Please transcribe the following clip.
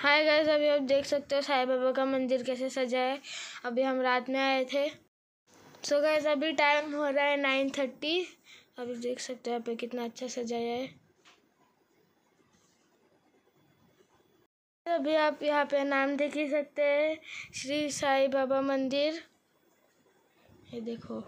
hi guys अभी आप देख सकते हो साई बाबा का मंदिर कैसे सजा है अभी हम रात में आए थे सो so गैस अभी टाइम हो रहा है नाइन थर्टी अभी देख सकते हो यहाँ पे कितना अच्छा सजाया है अभी आप यहाँ पे नाम देख ही सकते हैं श्री साई बाबा मंदिर ये देखो